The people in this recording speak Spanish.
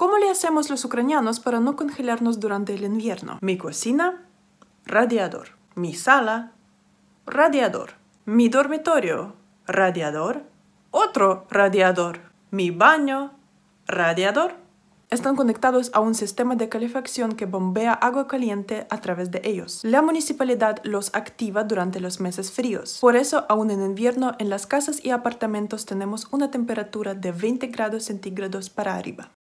¿Cómo le hacemos los ucranianos para no congelarnos durante el invierno? Mi cocina, radiador. Mi sala, radiador. Mi dormitorio, radiador. Otro radiador. Mi baño, radiador. Están conectados a un sistema de calefacción que bombea agua caliente a través de ellos. La municipalidad los activa durante los meses fríos. Por eso, aún en invierno, en las casas y apartamentos tenemos una temperatura de 20 grados centígrados para arriba.